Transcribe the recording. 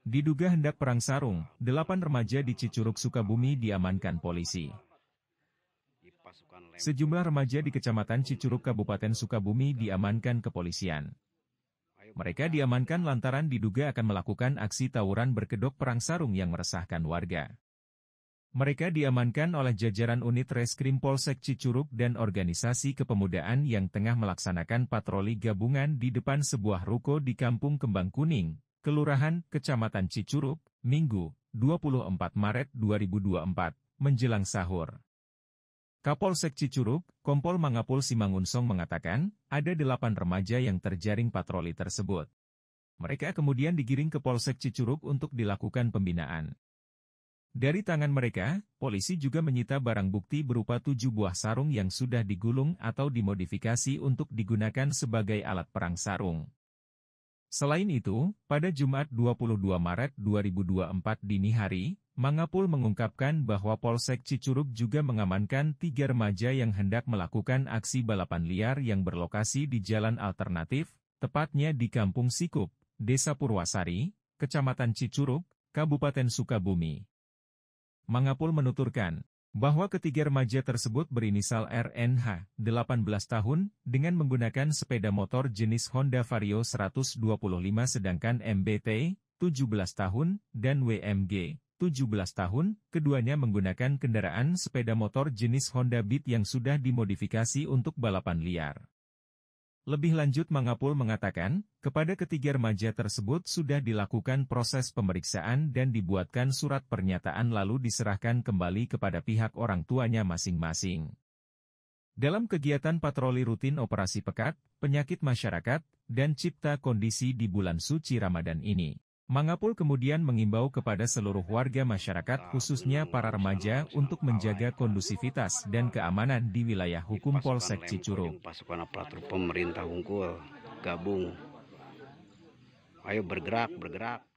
Diduga hendak perang sarung, delapan remaja di Cicuruk Sukabumi diamankan polisi. Sejumlah remaja di Kecamatan Cicuruk Kabupaten Sukabumi diamankan kepolisian. Mereka diamankan lantaran diduga akan melakukan aksi tawuran berkedok perang sarung yang meresahkan warga. Mereka diamankan oleh jajaran unit reskrim Polsek Cicuruk dan organisasi kepemudaan yang tengah melaksanakan patroli gabungan di depan sebuah ruko di Kampung Kembang Kuning, Kelurahan, Kecamatan Cicuruk, Minggu, 24 Maret 2024, menjelang sahur. Kapolsek Cicuruk, Kompol Mangapul Simangunsong mengatakan, ada delapan remaja yang terjaring patroli tersebut. Mereka kemudian digiring ke Polsek Cicuruk untuk dilakukan pembinaan. Dari tangan mereka, polisi juga menyita barang bukti berupa tujuh buah sarung yang sudah digulung atau dimodifikasi untuk digunakan sebagai alat perang sarung. Selain itu, pada Jumat 22 Maret 2024 dini hari, Mangapul mengungkapkan bahwa Polsek Cicuruk juga mengamankan tiga remaja yang hendak melakukan aksi balapan liar yang berlokasi di jalan alternatif, tepatnya di Kampung Sikup, Desa Purwasari, Kecamatan Cicuruk, Kabupaten Sukabumi. Mangapul menuturkan, bahwa ketiga remaja tersebut berinisial RNH, 18 tahun, dengan menggunakan sepeda motor jenis Honda Vario 125 sedangkan MBT, 17 tahun, dan WMG, 17 tahun, keduanya menggunakan kendaraan sepeda motor jenis Honda Beat yang sudah dimodifikasi untuk balapan liar. Lebih lanjut Mangapul mengatakan, kepada ketiga remaja tersebut sudah dilakukan proses pemeriksaan dan dibuatkan surat pernyataan lalu diserahkan kembali kepada pihak orang tuanya masing-masing. Dalam kegiatan patroli rutin operasi pekat, penyakit masyarakat, dan cipta kondisi di bulan suci Ramadan ini. Mangapul kemudian mengimbau kepada seluruh warga masyarakat khususnya para remaja untuk menjaga kondusivitas dan keamanan di wilayah hukum Polsek Cicurug. Pasukan aparatur pemerintah unggul, gabung. Ayo bergerak, bergerak.